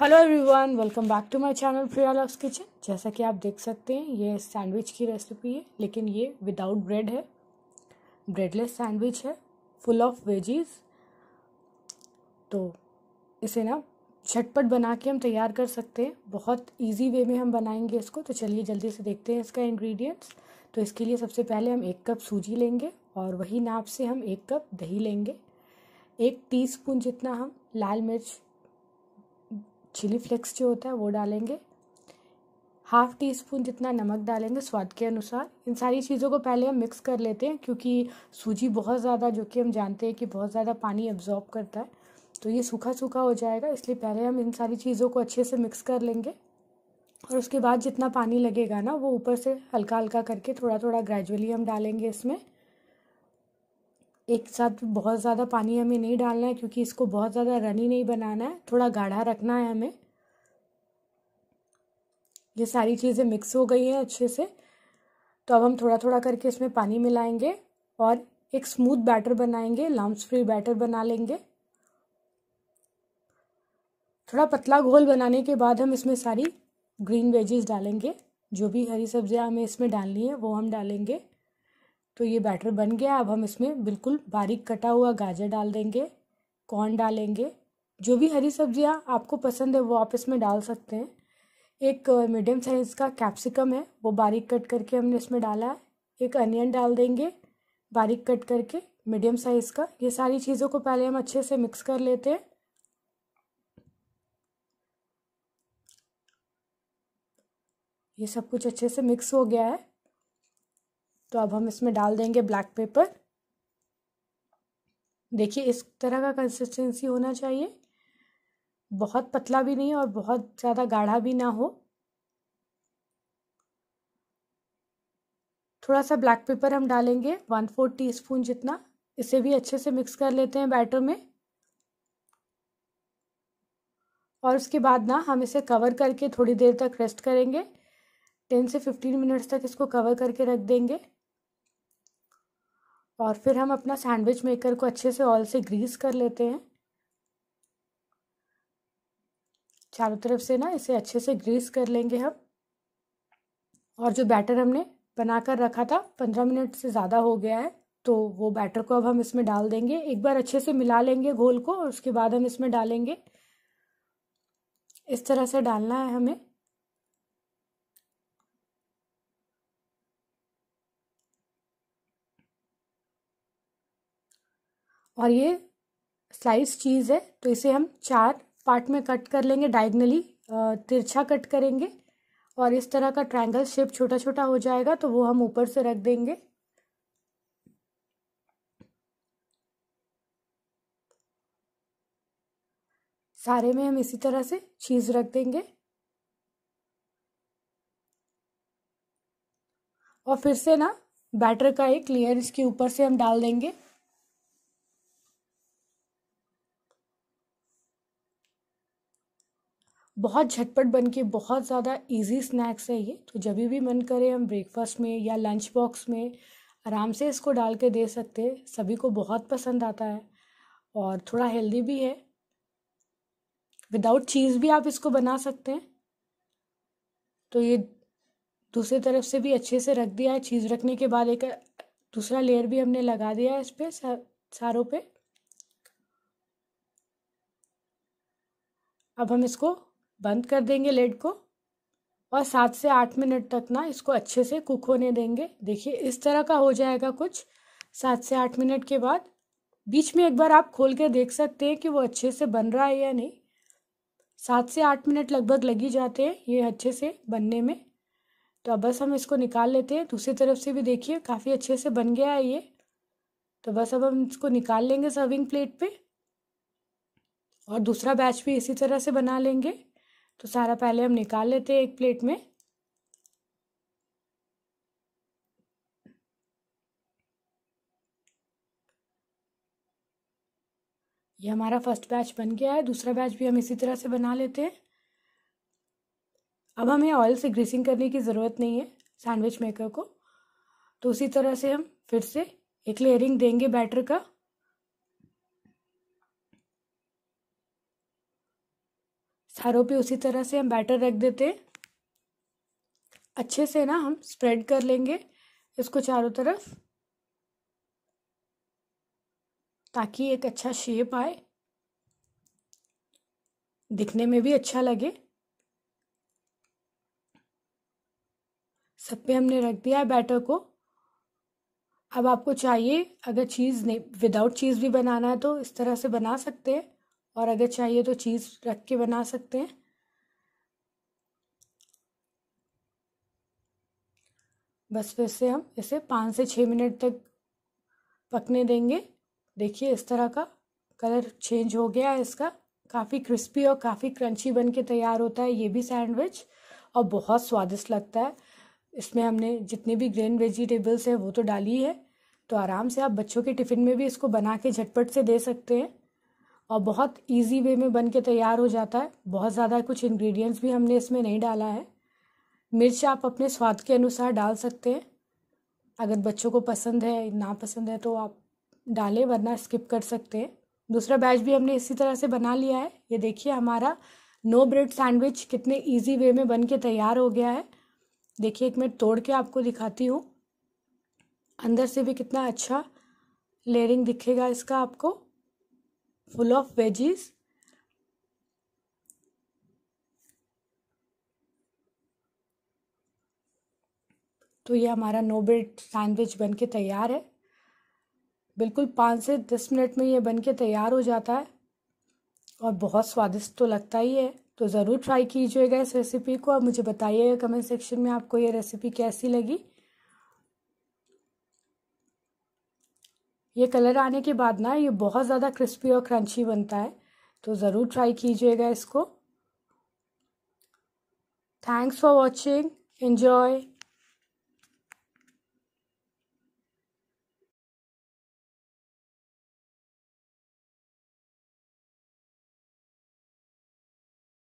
hello everyone welcome back to my channel Priya loves kitchen जैसा कि आप देख सकते हैं ये सैंडविच की रेसिपी है लेकिन ये विदाउट ब्रेड है ब्रेडलेस सैंडविच है फुल ऑफ वेजीज तो इसे ना झटपट बना के हम तैयार कर सकते हैं बहुत इजी वे में हम बनाएंगे इसको तो चलिए जल्दी से देखते हैं इसका इन्ग्रीडियंट्स तो इसके लिए सबसे पहले हम एक कप सूजी लेंगे और वही नाप से हम एक कप दही लेंगे एक टी जितना हम लाल मिर्च चिली फ्लेक्स जो होता है वो डालेंगे हाफ़ टी स्पून जितना नमक डालेंगे स्वाद के अनुसार इन सारी चीज़ों को पहले हम मिक्स कर लेते हैं क्योंकि सूजी बहुत ज़्यादा जो कि हम जानते हैं कि बहुत ज़्यादा पानी एब्जॉर्ब करता है तो ये सूखा सूखा हो जाएगा इसलिए पहले हम इन सारी चीज़ों को अच्छे से मिक्स कर लेंगे और उसके बाद जितना पानी लगेगा ना वो ऊपर से हल्का हल्का करके थोड़ा थोड़ा ग्रेजुअली हम डालेंगे इसमें एक साथ बहुत ज़्यादा पानी हमें नहीं डालना है क्योंकि इसको बहुत ज़्यादा रनी नहीं बनाना है थोड़ा गाढ़ा रखना है हमें ये सारी चीज़ें मिक्स हो गई हैं अच्छे से तो अब हम थोड़ा थोड़ा करके इसमें पानी मिलाएंगे और एक स्मूथ बैटर बनाएंगे लम्स फ्री बैटर बना लेंगे थोड़ा पतला घोल बनाने के बाद हम इसमें सारी ग्रीन वेजेस डालेंगे जो भी हरी सब्जियां हमें इसमें डालनी है वो हम डालेंगे तो ये बैटर बन गया अब हम इसमें बिल्कुल बारीक कटा हुआ गाजर डाल देंगे कॉर्न डालेंगे जो भी हरी सब्जियाँ आपको पसंद है वो आप इसमें डाल सकते हैं एक मीडियम साइज़ का कैप्सिकम है वो बारीक कट करके हमने इसमें डाला है एक अनियन डाल देंगे बारीक कट करके मीडियम साइज़ का ये सारी चीज़ों को पहले हम अच्छे से मिक्स कर लेते हैं ये सब कुछ अच्छे से मिक्स हो गया है तो अब हम इसमें डाल देंगे ब्लैक पेपर देखिए इस तरह का कंसिस्टेंसी होना चाहिए बहुत पतला भी नहीं और बहुत ज़्यादा गाढ़ा भी ना हो थोड़ा सा ब्लैक पेपर हम डालेंगे वन फोर टी स्पून जितना इसे भी अच्छे से मिक्स कर लेते हैं बैटर में और उसके बाद ना हम इसे कवर करके थोड़ी देर तक रेस्ट करेंगे टेन से फिफ्टीन मिनट्स तक इसको कवर करके रख देंगे और फिर हम अपना सैंडविच मेकर को अच्छे से ऑयल से ग्रीस कर लेते हैं चारों तरफ से ना इसे अच्छे से ग्रीस कर लेंगे हम और जो बैटर हमने बना कर रखा था पंद्रह मिनट से ज़्यादा हो गया है तो वो बैटर को अब हम इसमें डाल देंगे एक बार अच्छे से मिला लेंगे घोल को और उसके बाद हम इसमें डालेंगे इस तरह से डालना है हमें और ये स्लाइस चीज़ है तो इसे हम चार पार्ट में कट कर लेंगे डायगनली तिरछा कट करेंगे और इस तरह का ट्रायंगल शेप छोटा छोटा हो जाएगा तो वो हम ऊपर से रख देंगे सारे में हम इसी तरह से चीज़ रख देंगे और फिर से ना बैटर का एक लेयर इसके ऊपर से हम डाल देंगे बहुत झटपट बन के बहुत ज़्यादा इजी स्नैक्स है ये तो जब भी मन करे हम ब्रेकफास्ट में या लंच बॉक्स में आराम से इसको डाल के दे सकते हैं सभी को बहुत पसंद आता है और थोड़ा हेल्दी भी है विदाउट चीज़ भी आप इसको बना सकते हैं तो ये दूसरी तरफ से भी अच्छे से रख दिया है चीज़ रखने के बाद एक दूसरा लेयर भी हमने लगा दिया है इस पर सारों पे अब हम इसको बंद कर देंगे लेड को और सात से आठ मिनट तक ना इसको अच्छे से कुक होने देंगे देखिए इस तरह का हो जाएगा कुछ सात से आठ मिनट के बाद बीच में एक बार आप खोल के देख सकते हैं कि वो अच्छे से बन रहा है या नहीं सात से आठ मिनट लगभग लगी जाते हैं ये अच्छे से बनने में तो अब बस हम इसको निकाल लेते हैं दूसरी तरफ से भी देखिए काफ़ी अच्छे से बन गया है ये तो बस अब हम इसको निकाल लेंगे सर्विंग प्लेट पे और दूसरा बैच भी इसी तरह से बना लेंगे तो सारा पहले हम निकाल लेते हैं एक प्लेट में ये हमारा फर्स्ट बैच बन गया है दूसरा बैच भी हम इसी तरह से बना लेते हैं अब हमें ऑयल से ग्रीसिंग करने की ज़रूरत नहीं है सैंडविच मेकर को तो उसी तरह से हम फिर से एक लेयरिंग देंगे बैटर का सारों पे उसी तरह से हम बैटर रख देते हैं अच्छे से ना हम स्प्रेड कर लेंगे इसको चारों तरफ ताकि एक अच्छा शेप आए दिखने में भी अच्छा लगे सब पे हमने रख दिया है बैटर को अब आपको चाहिए अगर चीज़ नहीं विदाउट चीज़ भी बनाना है तो इस तरह से बना सकते हैं और अगर चाहिए तो चीज़ रख के बना सकते हैं बस फिर से हम इसे पाँच से छः मिनट तक पकने देंगे देखिए इस तरह का कलर चेंज हो गया है इसका काफ़ी क्रिस्पी और काफ़ी क्रंची बन के तैयार होता है ये भी सैंडविच और बहुत स्वादिष्ट लगता है इसमें हमने जितने भी ग्रीन वेजिटेबल्स हैं वो तो डाली है तो आराम से आप बच्चों के टिफ़िन में भी इसको बना के झटपट से दे सकते हैं और बहुत इजी वे में बन के तैयार हो जाता है बहुत ज़्यादा कुछ इंग्रेडिएंट्स भी हमने इसमें नहीं डाला है मिर्च आप अपने स्वाद के अनुसार डाल सकते हैं अगर बच्चों को पसंद है ना पसंद है तो आप डालें वरना स्किप कर सकते हैं दूसरा बैच भी हमने इसी तरह से बना लिया है ये देखिए हमारा नो ब्रेड सैंडविच कितने इजी वे में बन के तैयार हो गया है देखिए एक मिनट तोड़ के आपको दिखाती हूँ अंदर से भी कितना अच्छा लेयरिंग दिखेगा इसका आपको full of veggies तो ये हमारा नो ब्रेड सैंडविच बन के तैयार है बिल्कुल पाँच से दस मिनट में ये बन के तैयार हो जाता है और बहुत स्वादिष्ट तो लगता ही है तो ज़रूर ट्राई कीजिएगा इस रेसिपी को और मुझे बताइएगा कमेंट सेक्शन में आपको ये रेसिपी कैसी लगी ये कलर आने के बाद ना ये बहुत ज़्यादा क्रिस्पी और क्रंची बनता है तो ज़रूर ट्राई कीजिएगा इसको थैंक्स फॉर वॉचिंग एन्जॉय